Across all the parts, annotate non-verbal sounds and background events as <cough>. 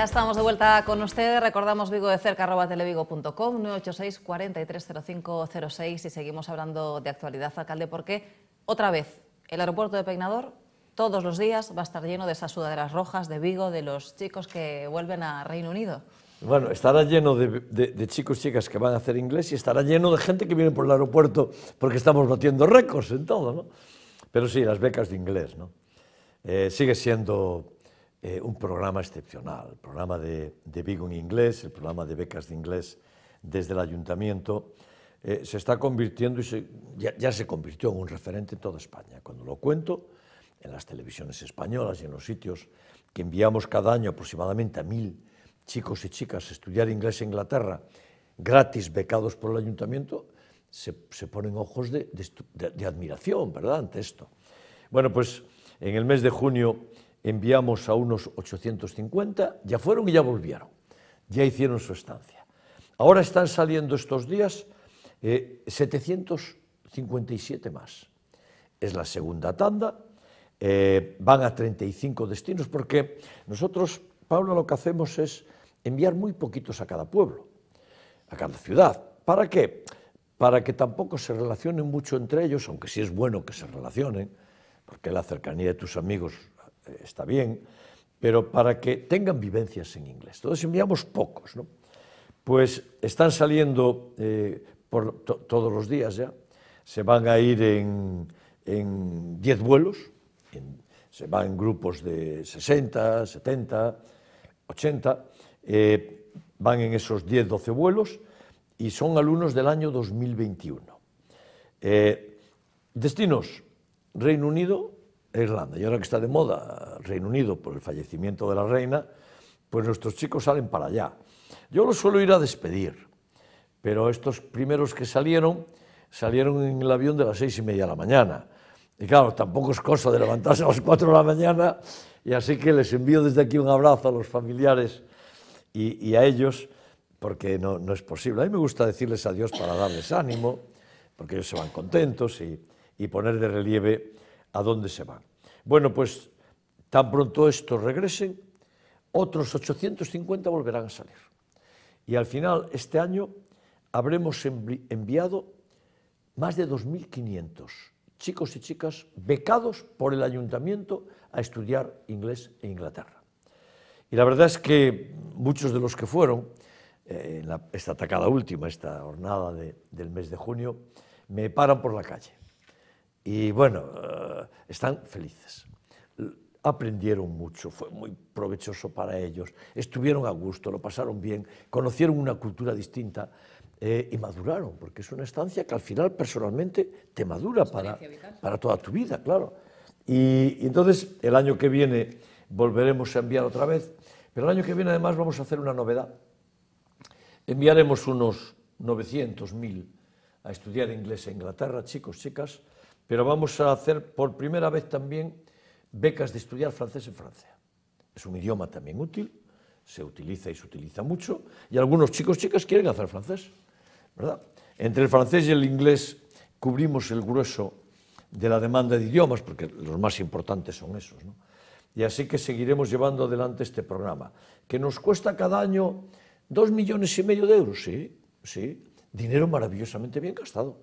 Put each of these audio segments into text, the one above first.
Ya estamos de vuelta con ustedes. Recordamos Vigo de cerca, arroba televigo.com, 986 430506 y seguimos hablando de actualidad, alcalde, porque otra vez el aeropuerto de Peinador todos los días va a estar lleno de esas sudaderas rojas de Vigo, de los chicos que vuelven a Reino Unido. Bueno, estará lleno de, chicos y chicos, chicas que van a hacer inglés y estará lleno de gente que viene por el aeropuerto porque estamos batiendo récords en todo, ¿no? Pero sí, las becas de inglés, ¿no? Eh, sigue siendo eh, un programa excepcional, el programa de, de, Vigo en inglés, el programa de becas de inglés desde el ayuntamiento, eh, se está convirtiendo y ya, se convirtió en un referente en toda España. Cuando lo cuento, en las televisiones españolas y en los sitios que enviamos cada año aproximadamente a mil chicos y chicas a estudiar inglés en Inglaterra, gratis, becados por el ayuntamiento, se, ponen ojos de, de admiración, ¿verdad?, ante esto. Bueno, pues en el mes de junio enviamos a unos 850, ya fueron y ya volvieron, ya hicieron su estancia. Ahora están saliendo estos días 757 eh, más. Es la segunda tanda, eh, van a 35 destinos, porque nosotros, Paula, lo que hacemos es enviar muy poquitos a cada pueblo, a cada ciudad. ¿Para qué? Para que tampoco se relacionen mucho entre ellos, aunque sí es bueno que se relacionen, porque la cercanía de tus amigos eh, está bien, pero para que tengan vivencias en inglés. Entonces enviamos pocos, ¿no? Pues están saliendo eh, por todos los días ya, se van a ir en 10 vuelos, se van en grupos de 60, 70, 80, van en esos 10, 12 vuelos y son alumnos del año 2021. Eh, destinos, Reino Unido, Irlanda. Y ahora que está de moda Reino Unido por el fallecimiento de la reina, pues nuestros chicos salen para allá. Yo los suelo ir a despedir, pero estos primeros que salieron, salieron en el avión de las seis y media de la mañana. Y claro, tampoco es cosa de levantarse a las cuatro de la mañana, y así que les envío desde aquí un abrazo a los familiares y, a ellos, porque no, es posible. A mí me gusta decirles adiós para darles ánimo, porque ellos se van contentos y, y poner de relieve a dónde se van. Bueno, pues tan pronto estos regresen, otros 850 volverán a salir. Y al final, este año, habremos enviado más de 2.500 chicos y chicas becados por el ayuntamiento a estudiar inglés en Inglaterra. Y la verdad es que muchos de los que fueron, eh, en esta atacada última, esta jornada del mes de junio, me paran por la calle y bueno, eh, están felices. Aprendieron mucho, fue muy provechoso para ellos, estuvieron a gusto, lo pasaron bien, conocieron una cultura distinta eh, y maduraron, porque es una estancia que al final personalmente te madura para, para toda tu vida, claro. Y, y entonces el año que viene volveremos a enviar otra vez, pero el año que viene además vamos a hacer una novedad. Enviaremos unos 900.000 a estudiar inglés en Inglaterra, chicos, chicas, pero vamos a hacer por primera vez también becas de estudiar francés en Francia. Es un idioma también útil, se utiliza y se utiliza mucho, y algunos chicos y chicas quieren hacer francés, ¿verdad? Entre el francés y el inglés cubrimos el grueso de la demanda de idiomas, porque los más importantes son esos, Y así que seguiremos llevando adelante este programa, que nos cuesta cada año dos millones y medio de euros, sí, sí, dinero maravillosamente bien gastado.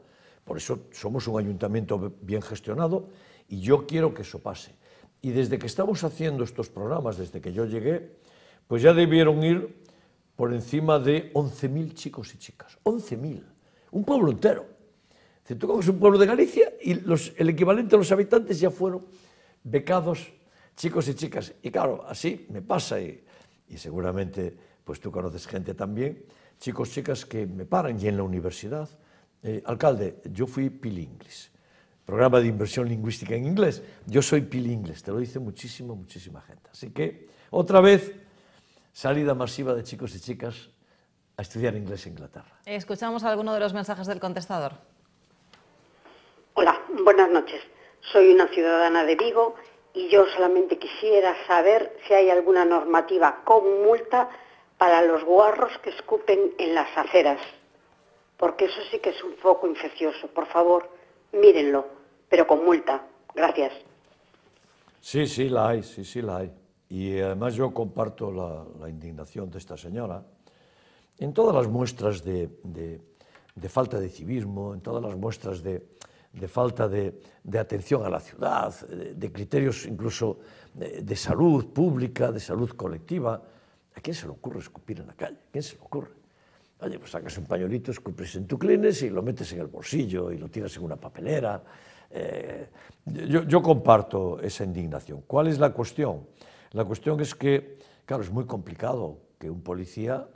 Por eso somos un ayuntamiento bien gestionado y yo quiero que eso pase. Y desde que estamos haciendo estos programas, desde que yo llegué, pues ya debieron ir por encima de 11.000 chicos y chicas. 11.000. Un pueblo entero. Si tú coges un pueblo de Galicia y el equivalente a los habitantes ya fueron becados chicos y chicas. Y claro, así me pasa y, seguramente pues tú conoces gente también, chicos, y chicas que me paran y en la universidad eh, alcalde, yo fui Pilinglis, programa de inversión lingüística en inglés, yo soy Pilinglis, te lo dice muchísima, muchísima gente. Así que, otra vez, salida masiva de chicos y chicas a estudiar inglés en Inglaterra. Escuchamos alguno de los mensajes del contestador. Hola, buenas noches. Soy una ciudadana de Vigo y yo solamente quisiera saber si hay alguna normativa con multa para los guarros que escupen en las aceras porque eso sí que es un foco infeccioso. Por favor, mírenlo, pero con multa. Gracias. Sí, sí, la hay, sí, sí, la hay. Y eh, además yo comparto la, indignación de esta señora. En todas las muestras de, falta de civismo, en todas las muestras de, falta de, atención a la ciudad, de, criterios incluso de, de, salud pública, de salud colectiva. ¿A quién se le ocurre escupir en la calle? ¿A quién se le ocurre? Oye, pues sacas un pañolito, escupes en tu clines y lo metes en el bolsillo y lo tiras en una papelera. Eh, yo, comparto esa indignación. ¿Cuál es la cuestión? La cuestión es que, claro, es muy complicado que un policía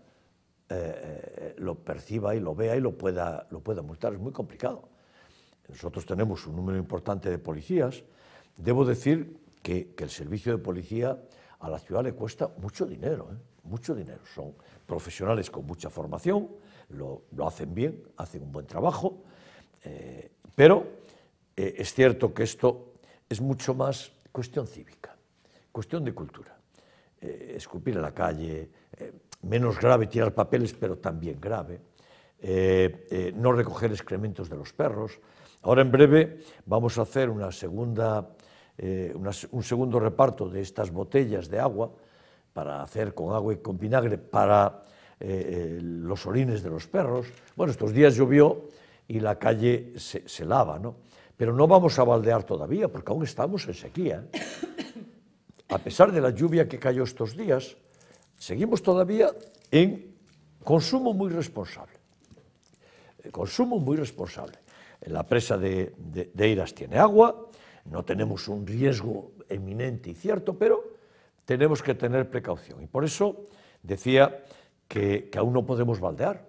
eh, eh, lo perciba y lo vea y lo pueda, lo pueda multar. Es muy complicado. Nosotros tenemos un número importante de policías. Debo decir que, que el servicio de policía a la ciudad le cuesta mucho dinero. ¿eh? mucho dinero. Son profesionales con mucha formación, lo, hacen bien, hacen un buen trabajo, eh, pero eh, es cierto que esto es mucho más cuestión cívica, cuestión de cultura. Eh, escupir en la calle, eh, menos grave tirar papeles, pero también grave. no recoger excrementos de los perros. Ahora en breve vamos a hacer un segundo reparto de estas botellas de agua para hacer con agua y con vinagre para eh, eh, los orines de los perros. Bueno, estos días llovió y la calle se, lava, ¿no? Pero no vamos a baldear todavía porque aún estamos en sequía. A pesar de la lluvia que cayó estos días, seguimos todavía en consumo muy responsable. Eh, consumo muy responsable. La presa de, de Eiras tiene agua, no tenemos un riesgo eminente y cierto, pero tenemos que tener precaución. Y por eso decía que, aún no podemos baldear.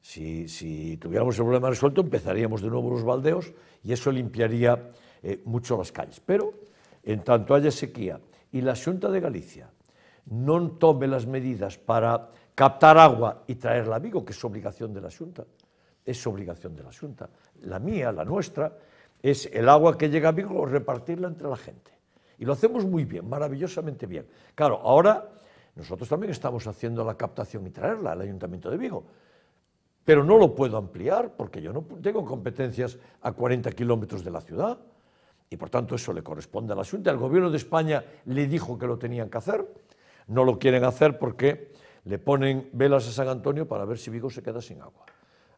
Si, tuviéramos el problema resuelto, empezaríamos de nuevo los baldeos y eso limpiaría eh, mucho las calles. Pero en tanto haya sequía y la Junta de Galicia no tome las medidas para captar agua y traerla a Vigo, que es obligación de la Junta, es obligación de la Junta. La mía, la nuestra, es el agua que llega a Vigo repartirla entre la gente. Y lo hacemos muy bien, maravillosamente bien. Claro, ahora nosotros también estamos haciendo la captación y traerla al Ayuntamiento de Vigo. Pero no lo puedo ampliar porque yo no tengo competencias a 40 kilómetros de la ciudad. Y por tanto eso le corresponde al asunto. El Gobierno de España le dijo que lo tenían que hacer. No lo quieren hacer porque le ponen velas a San Antonio para ver si Vigo se queda sin agua.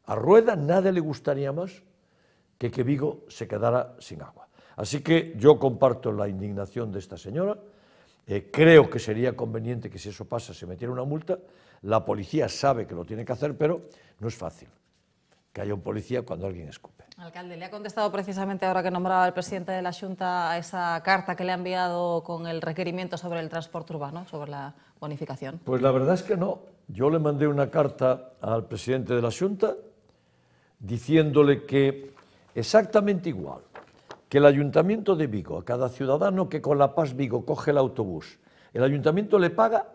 A Rueda nadie le gustaría más que que Vigo se quedara sin agua. Así que yo comparto la indignación de esta señora. Eh, creo que sería conveniente que si eso pasa se metiera una multa. La policía sabe que lo tiene que hacer, pero no es fácil que haya un policía cuando alguien escupe. Alcalde, le ha contestado precisamente ahora que nombraba al presidente de la Junta esa carta que le ha enviado con el requerimiento sobre el transporte urbano, sobre la bonificación. Pues la verdad es que no. Yo le mandé una carta al presidente de la Junta diciéndole que exactamente igual que el Ayuntamiento de Vigo, a cada ciudadano que con La Paz Vigo coge el autobús, el Ayuntamiento le paga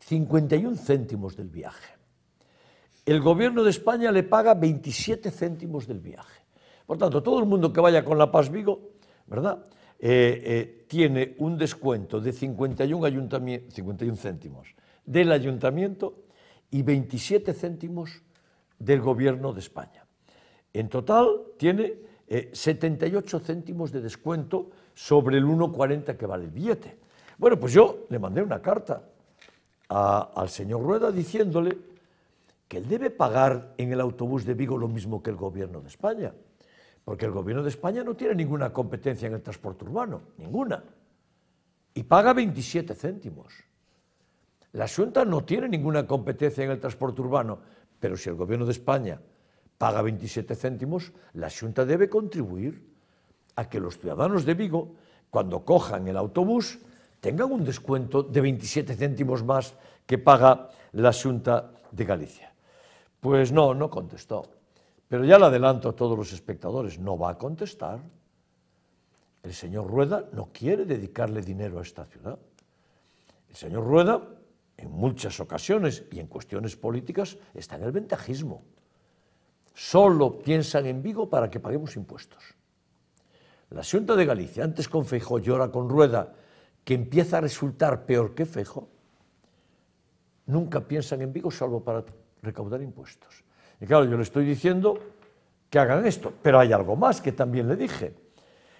51 céntimos del viaje. El Gobierno de España le paga 27 céntimos del viaje. Por tanto, todo el mundo que vaya con La Paz Vigo, ¿verdad? Eh, eh, tiene un descuento de 51, 51 céntimos del ayuntamiento y 27 céntimos del gobierno de España. En total tiene 78 eh, céntimos de descuento sobre el 1,40 que vale el billete. Bueno, pues yo le mandé una carta al señor Rueda diciéndole que él debe pagar en el autobús de Vigo lo mismo que el gobierno de España, porque el gobierno de España no tiene ninguna competencia en el transporte urbano, ninguna, y paga 27 céntimos. La Junta no tiene ninguna competencia en el transporte urbano, pero si el gobierno de España paga 27 céntimos, la Junta debe contribuir a que los ciudadanos de Vigo, cuando cojan el autobús, tengan un descuento de 27 céntimos más que paga la Junta de Galicia. Pues no, no contestó. Pero ya le adelanto a todos los espectadores, no va a contestar. El señor Rueda no quiere dedicarle dinero a esta ciudad. El señor Rueda, en muchas ocasiones y en cuestiones políticas, está en el ventajismo solo piensan en Vigo para que paguemos impuestos. La asunta de Galicia, antes con Feijó y ahora con Rueda, que empieza a resultar peor que Feijó, nunca piensan en Vigo salvo para recaudar impuestos. Y claro, yo le estoy diciendo que hagan esto, pero hay algo más que también le dije.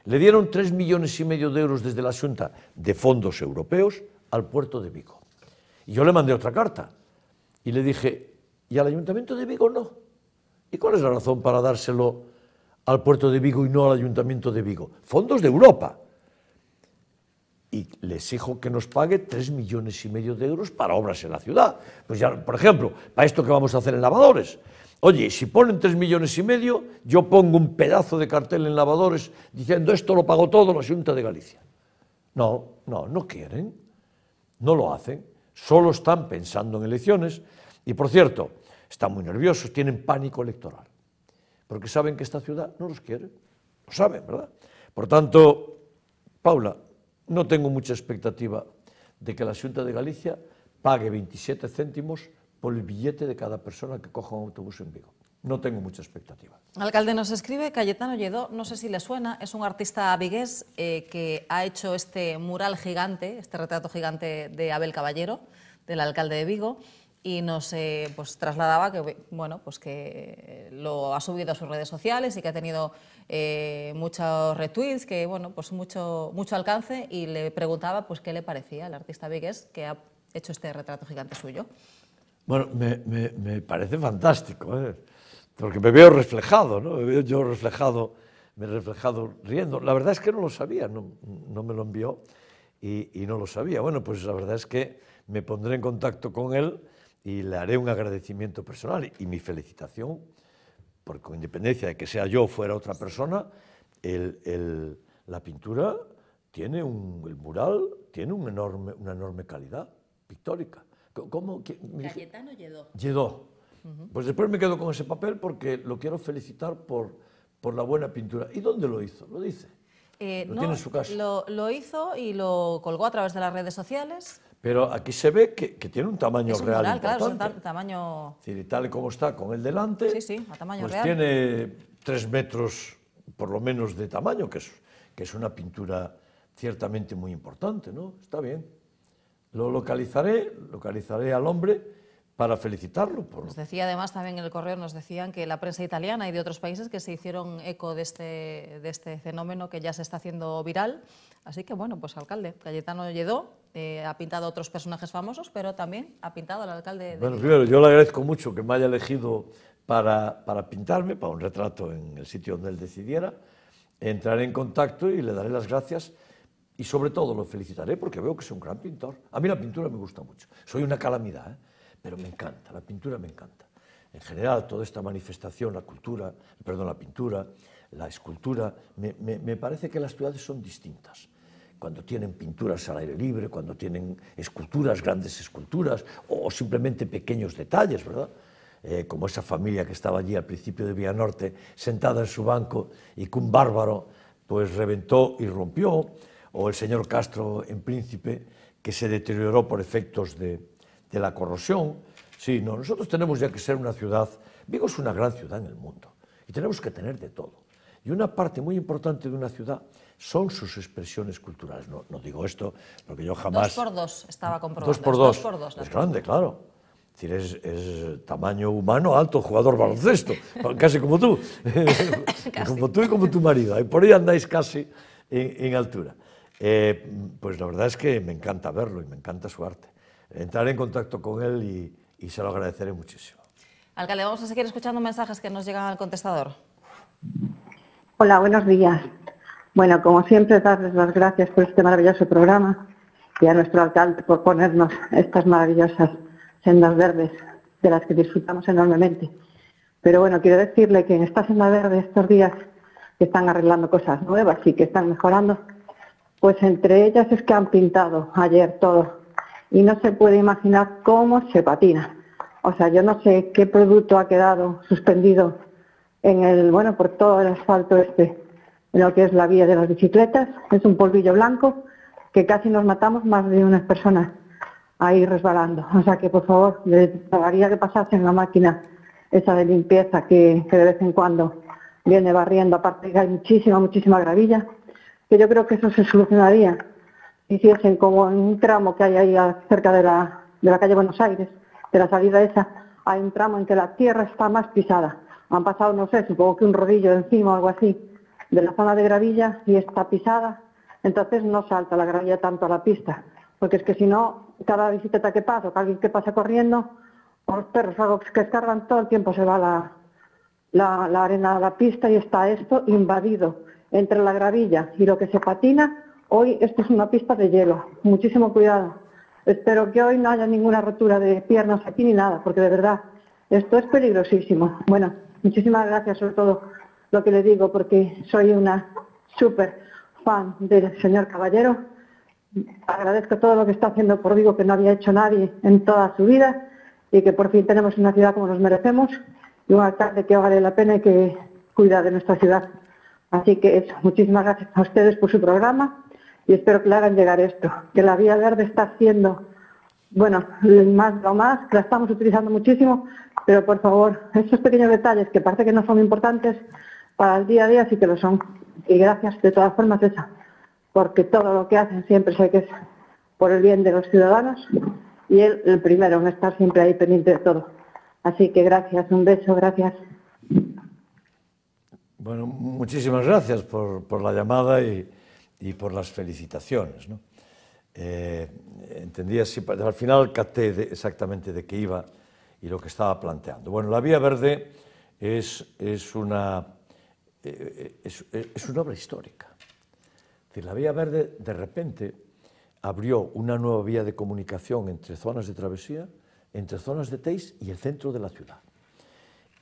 Le dieron 3 millones y medio de euros desde la asunta de fondos europeos al puerto de Vigo. Y yo le mandé otra carta y le dije, ¿y al Ayuntamiento de Vigo no? ¿Y cuál es la razón para dárselo al puerto de Vigo y no al ayuntamiento de Vigo? Fondos de Europa. Y les exijo que nos pague 3 millones y medio de euros para obras en la ciudad. Pues ya, por ejemplo, para esto que vamos a hacer en lavadores. Oye, si ponen 3 millones y medio, yo pongo un pedazo de cartel en lavadores diciendo esto lo pagó todo la Junta de Galicia. No, no, no quieren, no lo hacen, solo están pensando en elecciones. Y por cierto, están muy nerviosos, tienen pánico electoral, porque saben que esta ciudad no los quiere, lo saben, ¿verdad? Por tanto, Paula, no tengo mucha expectativa de que la Ciudad de Galicia pague 27 céntimos por el billete de cada persona que coja un autobús en Vigo. No tengo mucha expectativa. Alcalde, nos escribe Cayetano Lledó, no sé si le suena, es un artista vigués eh, que ha hecho este mural gigante, este retrato gigante de Abel Caballero, del alcalde de Vigo y nos pues, trasladaba que, bueno, pues que lo ha subido a sus redes sociales y que ha tenido eh, muchos retweets, que bueno, pues mucho, mucho alcance y le preguntaba pues, qué le parecía al artista Vigues que ha hecho este retrato gigante suyo. Bueno, me, me, me parece fantástico, ¿eh? porque me veo reflejado, ¿no? me veo yo reflejado, me reflejado riendo. La verdad es que no lo sabía, no, no me lo envió y, y no lo sabía. Bueno, pues la verdad es que me pondré en contacto con él y le haré un agradecimiento personal y mi felicitación, porque con independencia de que sea yo o fuera otra persona, la pintura tiene un, el mural tiene un enorme, una enorme calidad pictórica. ¿Cómo? Cayetano Lledó. Lledó. Pues después me quedo con ese papel porque lo quiero felicitar por, la buena pintura. ¿Y dónde lo hizo? Lo dice. Eh, lo no, tiene en su casa. lo, hizo y lo colgó a través de las redes sociales. Pero aquí se ve que, tiene un tamaño un real. Mural, claro, es tamaño. Es decir, tal como está con el delante, sí, sí, a tamaño pues tiene tres metros por lo menos de tamaño, que es, que es una pintura ciertamente muy importante, ¿no? Está bien. Lo localizaré, localizaré al hombre para felicitarlo. Por... Nos decía además también en el correo, nos decían que la prensa italiana y de otros países que se hicieron eco de este, de este fenómeno que ya se está haciendo viral. Así que bueno, pues alcalde, Cayetano Lledó eh, ha pintado a otros personajes famosos, pero también ha pintado al alcalde de... Bueno, primero, yo le agradezco mucho que me haya elegido para, para pintarme, para un retrato en el sitio donde él decidiera. Entraré en contacto y le daré las gracias y sobre todo lo felicitaré porque veo que es un gran pintor. A mí la pintura me gusta mucho. Soy una calamidad, ¿eh? pero me encanta, la pintura me encanta. En general, toda esta manifestación, la cultura, perdón, la pintura, la escultura, me, parece que las ciudades son distintas. Cuando tienen pinturas al aire libre, cuando tienen esculturas, grandes esculturas, o simplemente pequeños detalles, ¿verdad? Eh, como esa familia que estaba allí al principio de Vía Norte, sentada en su banco y que un bárbaro pues reventó y rompió, o el señor Castro en Príncipe, que se deterioró por efectos de, de la corrosión, sino nosotros tenemos ya que ser una ciudad, Vigo es una gran ciudad en el mundo y tenemos que tener de todo. Y una parte muy importante de una ciudad son sus expresiones culturales. No, digo esto porque yo jamás... Dos por dos estaba comprobado. Dos por dos. es grande, claro. Es, tamaño humano, alto, jugador baloncesto, <laughs> casi como tú. Como tú y como tu marido. Y por ahí andáis casi en, altura. Eh, pues la verdad es que me encanta verlo y me encanta su arte. ...entraré en contacto con él y, y se lo agradeceré muchísimo. Alcalde, vamos a seguir escuchando mensajes que nos llegan al contestador. Hola, buenos días. Bueno, como siempre, darles las gracias por este maravilloso programa y a nuestro alcalde por ponernos estas maravillosas sendas verdes de las que disfrutamos enormemente. Pero bueno, quiero decirle que en esta senda verde estos días que están arreglando cosas nuevas y que están mejorando, pues entre ellas es que han pintado ayer todo y no se puede imaginar cómo se patina. O sea, yo no sé qué producto ha quedado suspendido en el, bueno, por todo el asfalto este, en lo que es la vía de las bicicletas. Es un polvillo blanco que casi nos matamos más de unas personas ahí resbalando. O sea que por favor, le pagaría que en la máquina esa de limpieza que, de vez en cuando viene barriendo, aparte que hay muchísima, muchísima gravilla, que yo creo que eso se solucionaría hiciesen como en un tramo que hay ahí cerca de la, calle Buenos Aires, de la salida esa, hay un tramo en que la tierra está más pisada. Han pasado, no sé, supongo que un rodillo encima o algo así, de la zona de gravilla y está pisada, entonces no salta la gravilla tanto a la pista, porque es que si no, cada bicicleta que pasa cada alguien que pasa corriendo, o los perros algo que escargan, todo el tiempo se va la, la arena a la pista y está esto invadido entre la gravilla y lo que se patina Hoy esto es una pista de hielo, muchísimo cuidado. Espero que hoy no haya ninguna rotura de piernas aquí ni nada, porque de verdad, esto es peligrosísimo. Bueno, muchísimas gracias sobre todo lo que le digo, porque soy una súper fan del señor Caballero. Agradezco todo lo que está haciendo por Vigo, que no había hecho nadie en toda su vida, y que por fin tenemos una ciudad como nos merecemos, y un alcalde que vale la pena y que cuida de nuestra ciudad. Así que eso, muchísimas gracias a ustedes por su programa y espero que le hagan llegar esto, que la vía verde está siendo, bueno, más lo más, que la estamos utilizando muchísimo, pero por favor, estos pequeños detalles que parece que no son importantes para el día a día sí que lo son. Y gracias de todas formas esa, porque todo lo que hacen siempre sé que es por el bien de los ciudadanos y él el primero en estar siempre ahí pendiente de todo. Así que gracias, un beso, gracias. Bueno, muchísimas gracias por, por la llamada y, y por las felicitaciones. ¿no? Eh, entendía al final capté exactamente de qué iba y lo que estaba planteando. Bueno, la Vía Verde es, es, una, eh, eh, es, una obra histórica. Es decir, la Vía Verde de repente abrió una nueva vía de comunicación entre zonas de travesía, entre zonas de Teis y el centro de la ciudad.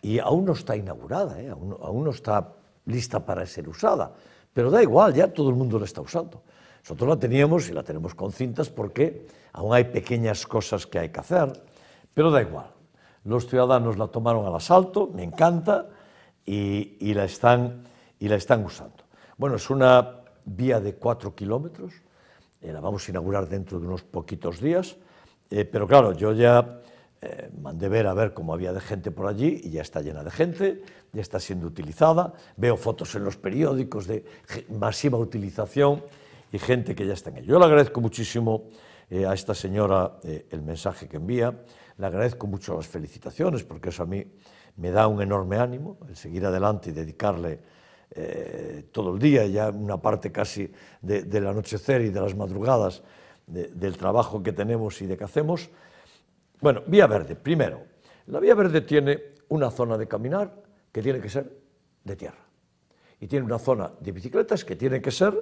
Y aún no está inaugurada, aún, aún no está lista para ser usada, pero da igual, ya todo el mundo la está usando. Nosotros la teníamos y la tenemos con cintas porque aún hay pequeñas cosas que hay que hacer, pero da igual. Los ciudadanos la tomaron al asalto, me encanta, y, la, están, y la están usando. Bueno, es una vía de cuatro kilómetros, eh, la vamos a inaugurar dentro de unos poquitos días, eh, pero claro, yo ya eh, mandé ver a ver cómo había de gente por allí y ya está llena de gente, ya está siendo utilizada. Veo fotos en los periódicos de masiva utilización y gente que ya está en ello. Yo le agradezco muchísimo eh, a esta señora eh, el mensaje que envía, le agradezco mucho las felicitaciones porque eso a mí me da un enorme ánimo, el seguir adelante y dedicarle eh, todo el día, ya una parte casi del anochecer y de las madrugadas del trabajo que tenemos y de que hacemos. Bueno, Vía Verde, primero. La Vía Verde tiene una zona de caminar que tiene que ser de tierra. Y tiene una zona de bicicletas que tiene que ser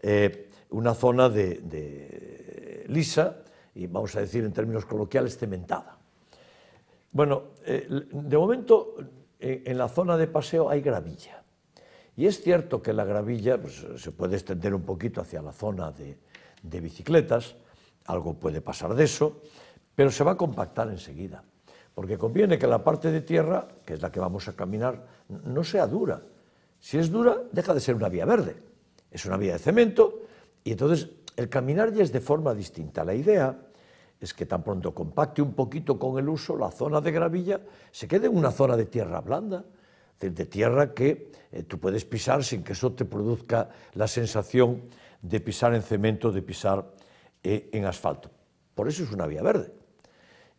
eh, una zona de, lisa y vamos a decir en términos coloquiales cementada. Bueno, eh, de momento en la zona de paseo hay gravilla. Y es cierto que la gravilla pues, se puede extender un poquito hacia la zona de, de bicicletas, algo puede pasar de eso, pero se va a compactar enseguida, porque conviene que la parte de tierra, que es la que vamos a caminar, no sea dura. Si es dura, deja de ser una vía verde, es una vía de cemento, y entonces el caminar ya es de forma distinta. La idea es que tan pronto compacte un poquito con el uso la zona de gravilla, se quede en una zona de tierra blanda, de tierra que eh, tú puedes pisar sin que eso te produzca la sensación de pisar en cemento, de pisar eh, en asfalto. Por eso es una vía verde.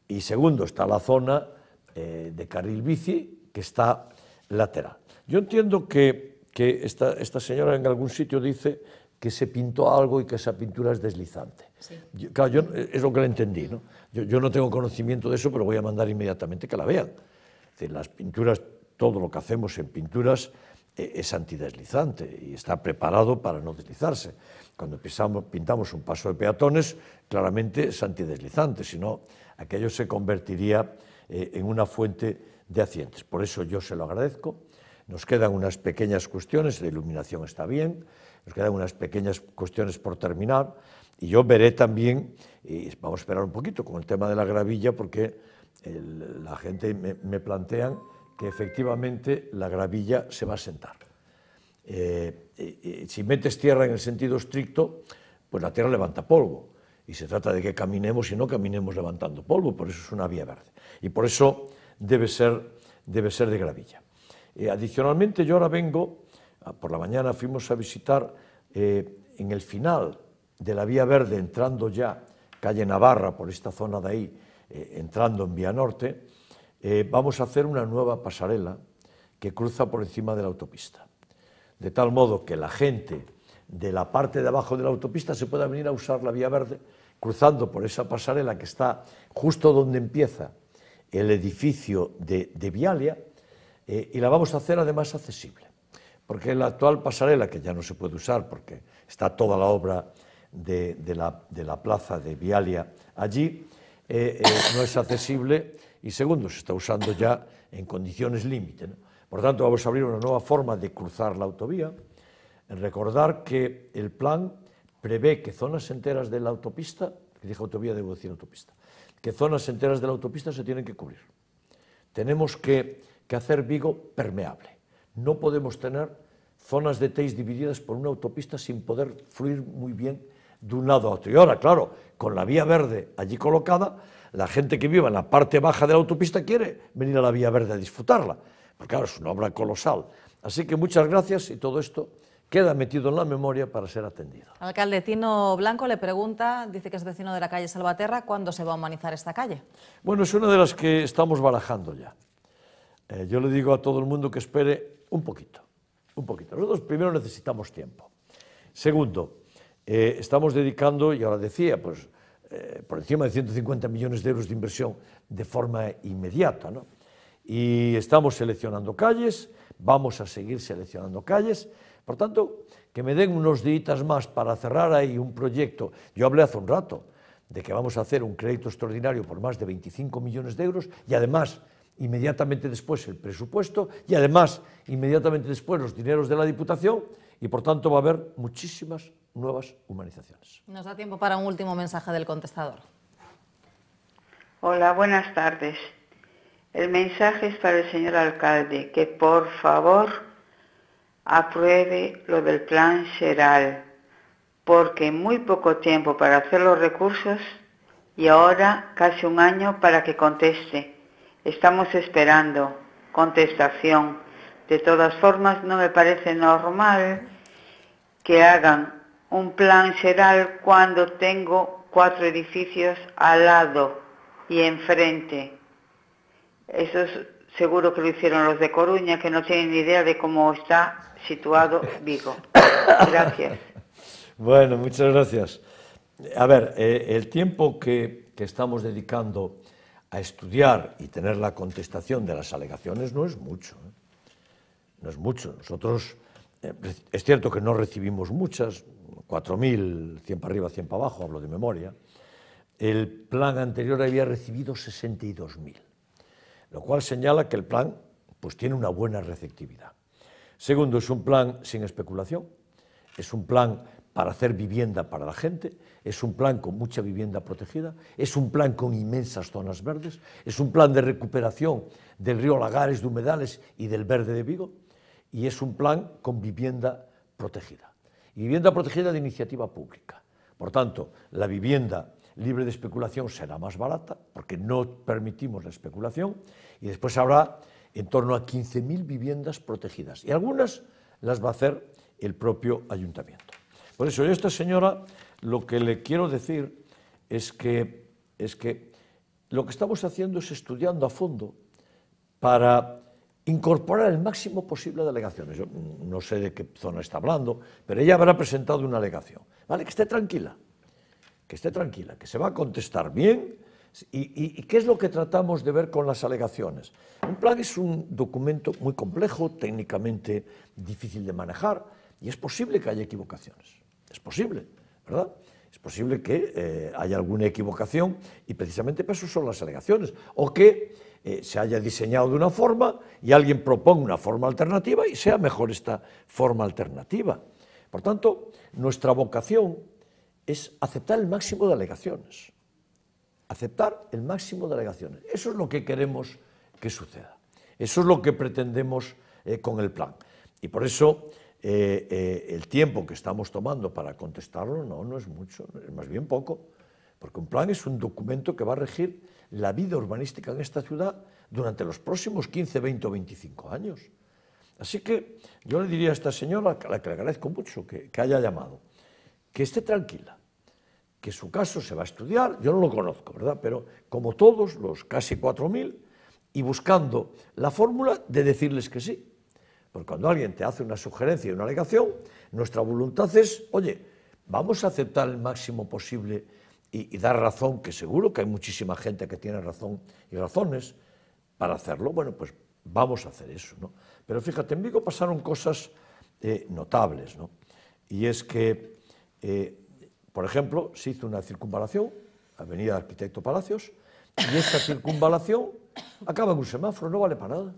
Y segundo, está la zona eh, de carril bici, que está lateral. Yo entiendo que, que esta, esta, señora en algún sitio dice que se pintó algo y que esa pintura es deslizante. claro, eh, es lo que le entendí. ¿no? Yo, no tengo conocimiento de eso, pero voy a mandar inmediatamente que la vean. las pinturas, todo lo que hacemos en pinturas eh, es antideslizante y está preparado para no deslizarse. Cuando pisamos, pintamos un paso de peatones, claramente es antideslizante, si no aquello se convertiría eh, en una fuente de accidentes. Por eso yo se lo agradezco. Nos quedan unas pequeñas cuestiones, la iluminación está bien, nos quedan unas pequeñas cuestiones por terminar y yo veré también, y vamos a esperar un poquito con el tema de la gravilla porque la gente me, plantea plantean que efectivamente la gravilla se va a sentar. Eh, eh, si metes tierra en el sentido estricto, pues la tierra levanta polvo. Y se trata de que caminemos y no caminemos levantando polvo, por eso es una vía verde. Y por eso debe ser, debe ser de gravilla. Eh, adicionalmente, yo ahora vengo, ah, por la mañana fuimos a visitar eh, en el final de la vía verde, entrando ya calle Navarra, por esta zona de ahí, eh, entrando en Vía Norte, vamos a hacer una nueva pasarela que cruza por encima de la autopista. De tal modo que la gente de la parte de abajo de la autopista se pueda venir a usar la vía verde cruzando por esa pasarela que está justo donde empieza el edificio de, de Vialia eh, y la vamos a hacer además accesible. Porque la actual pasarela, que ya no se puede usar porque está toda la obra de, la, plaza de Vialia allí, eh, eh, no es accesible y segundo, se está usando ya en condiciones límite. Por tanto, vamos a abrir una nueva forma de cruzar la autovía recordar que el plan prevé que zonas enteras de la autopista, que dije autovía, de autopista, que zonas enteras de la autopista se tienen que cubrir. Tenemos que, que hacer Vigo permeable. No podemos tener zonas de TEIS divididas por una autopista sin poder fluir muy bien de un lado a otro. Y ahora, claro, con la vía verde allí colocada, la gente que viva en la parte baja de la autopista quiere venir a la vía verde a disfrutarla. Porque claro, es una obra colosal. Así que muchas gracias y todo esto queda metido en la memoria para ser atendido. Alcalde Tino Blanco le pregunta, dice que es vecino de la calle Salvaterra, ¿cuándo se va a humanizar esta calle? Bueno, es una de las que estamos barajando ya. Eh, yo le digo a todo el mundo que espere un poquito, un poquito. Nosotros primero necesitamos tiempo. Segundo, eh, estamos dedicando, y ahora decía, pues eh, por encima de 150 millones de euros de inversión de forma inmediata, ¿no? Y estamos seleccionando calles, vamos a seguir seleccionando calles. Por tanto, que me den unos días más para cerrar ahí un proyecto. Yo hablé hace un rato de que vamos a hacer un crédito extraordinario por más de 25 millones de euros y además inmediatamente después el presupuesto y además inmediatamente después los dineros de la Diputación y por tanto va a haber muchísimas nuevas humanizaciones. Nos da tiempo para un último mensaje del contestador. Hola, buenas tardes. El mensaje es para el señor alcalde, que por favor apruebe lo del plan Seral, porque muy poco tiempo para hacer los recursos y ahora casi un año para que conteste. Estamos esperando contestación. De todas formas, no me parece normal que hagan un plan Seral cuando tengo cuatro edificios al lado y enfrente. Eso es seguro que lo hicieron los de Coruña, que no tienen idea de cómo está situado Vigo. <coughs> Gracias. bueno, muchas gracias. A ver, eh, el tiempo que, estamos dedicando a estudiar y tener la contestación de las alegaciones no es mucho. ¿eh? No es mucho. Nosotros, eh, es cierto que no recibimos muchas, 4.000, 100 para arriba, 100 para abajo, hablo de memoria. El plan anterior había recibido 62.000, lo cual señala que el plan pues, tiene una buena receptividad. Segundo, es un plan sin especulación, es un plan para hacer vivienda para la gente, es un plan con mucha vivienda protegida, es un plan con inmensas zonas verdes, es un plan de recuperación del río Lagares, de humedales y del verde de Vigo, y es un plan con vivienda protegida. Y vivienda protegida de iniciativa pública. Por tanto, la vivienda libre de especulación será más barata, porque no permitimos la especulación, y después habrá en torno a 15.000 viviendas protegidas. Y algunas las va a hacer el propio ayuntamiento. Por eso yo a esta señora lo que le quiero decir es que, es que lo que estamos haciendo es estudiando a fondo para incorporar el máximo posible de alegaciones. Yo no sé de qué zona está hablando, pero ella habrá presentado una alegación. ¿Vale? Que esté tranquila, que esté tranquila, que se va a contestar bien, ¿Y, qué es lo que tratamos de ver con las alegaciones? Un plan es un documento muy complejo, técnicamente difícil de manejar, y es posible que haya equivocaciones. Es posible, ¿verdad? Es posible que eh, haya alguna equivocación y precisamente para eso son las alegaciones. O que eh, se haya diseñado de una forma y alguien proponga una forma alternativa y sea mejor esta forma alternativa. Por tanto, nuestra vocación es aceptar el máximo de alegaciones aceptar el máximo de alegaciones. Eso es lo que queremos que suceda. Eso es lo que pretendemos eh, con el plan. Y por eso eh, eh, el tiempo que estamos tomando para contestarlo no, no es mucho, es más bien poco, porque un plan es un documento que va a regir la vida urbanística en esta ciudad durante los próximos 15, 20 o 25 años. Así que yo le diría a esta señora, a la que le agradezco mucho que haya llamado, que esté tranquila, que su caso se va a estudiar, yo no lo conozco, ¿verdad? Pero como todos los casi 4.000, y buscando la fórmula de decirles que sí. Porque cuando alguien te hace una sugerencia y una alegación, nuestra voluntad es, oye, vamos a aceptar el máximo posible y, dar razón, que seguro que hay muchísima gente que tiene razón y razones para hacerlo. Bueno, pues vamos a hacer eso, ¿no? Pero fíjate, en Vigo pasaron cosas eh, notables, ¿no? Y es que... Eh, Por exemplo, se hizo unha circunvalación, Avenida Arquitecto Palacios, e esa circunvalación acaba en un semáforo, no vale para nada.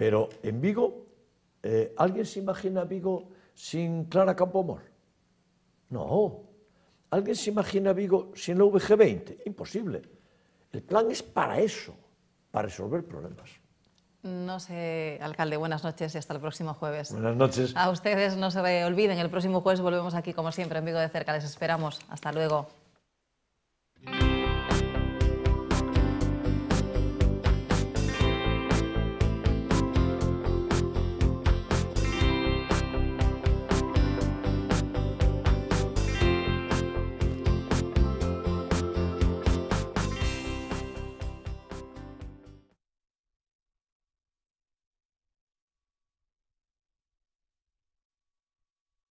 Pero en Vigo, eh, ¿alguien se imagina Vigo sin Clara Campomor? No. ¿Alguien se imagina Vigo sin la VG20? Imposible. El plan es para eso, para resolver problemas. No sé, alcalde, buenas noches y hasta el próximo jueves. Buenas noches. A ustedes no se olviden, el próximo jueves volvemos aquí como siempre, en Vigo de Cerca. Les esperamos. Hasta luego.